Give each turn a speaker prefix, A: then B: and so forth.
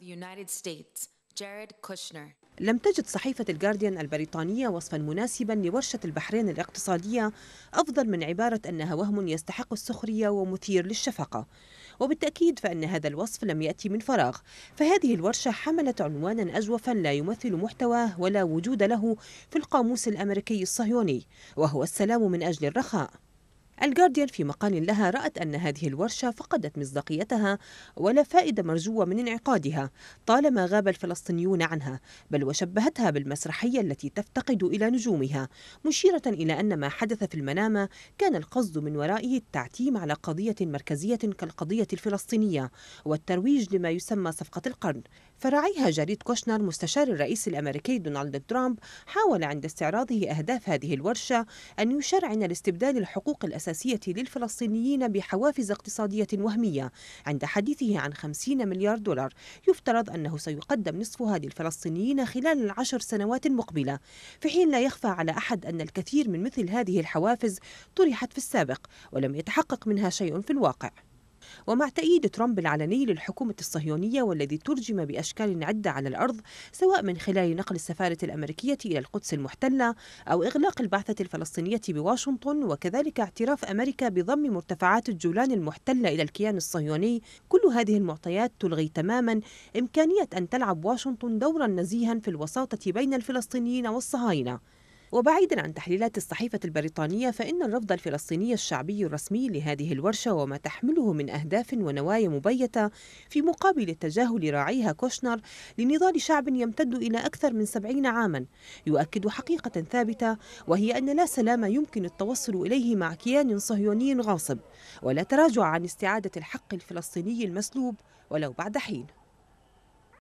A: of the United States, Jared Kushner. لم تجد صحيفة الجارديان البريطانية وصفا مناسبا لورشة البحرين الاقتصادية أفضل من عبارة أنها وهم يستحق السخرية ومثير للشفقة وبالتأكيد فإن هذا الوصف لم يأتي من فراغ فهذه الورشة حملت عنوانا أجوفا لا يمثل محتواه ولا وجود له في القاموس الأمريكي الصهيوني وهو السلام من أجل الرخاء الجارديان في مقال لها رأت أن هذه الورشة فقدت مصداقيتها ولا فائدة مرجوة من انعقادها طالما غاب الفلسطينيون عنها بل وشبهتها بالمسرحية التي تفتقد إلى نجومها مشيرة إلى أن ما حدث في المنامة كان القصد من ورائه التعتيم على قضية مركزية كالقضية الفلسطينية والترويج لما يسمى صفقة القرن فراعيها جاريد كوشنر مستشار الرئيس الأمريكي دونالد ترامب حاول عند استعراضه أهداف هذه الورشة أن يشرعن لاستبدال الحقوق الأساسية الأساسية للفلسطينيين بحوافز اقتصادية وهمية عند حديثه عن 50 مليار دولار يفترض أنه سيقدم نصفها للفلسطينيين خلال العشر سنوات المقبلة في حين لا يخفى على أحد أن الكثير من مثل هذه الحوافز طرحت في السابق ولم يتحقق منها شيء في الواقع ومع تأييد ترامب العلني للحكومة الصهيونية والذي ترجم بأشكال عدة على الأرض سواء من خلال نقل السفارة الأمريكية إلى القدس المحتلة أو إغلاق البعثة الفلسطينية بواشنطن وكذلك اعتراف أمريكا بضم مرتفعات الجولان المحتلة إلى الكيان الصهيوني كل هذه المعطيات تلغي تماما إمكانية أن تلعب واشنطن دورا نزيها في الوساطة بين الفلسطينيين والصهاينة وبعيدا عن تحليلات الصحيفة البريطانية فإن الرفض الفلسطيني الشعبي الرسمي لهذه الورشة وما تحمله من أهداف ونوايا مبيتة في مقابل التجاهل راعيها كوشنر لنضال شعب يمتد إلى أكثر من سبعين عاما يؤكد حقيقة ثابتة وهي أن لا سلام يمكن التوصل إليه مع كيان صهيوني غاصب ولا تراجع عن استعادة الحق الفلسطيني المسلوب ولو بعد حين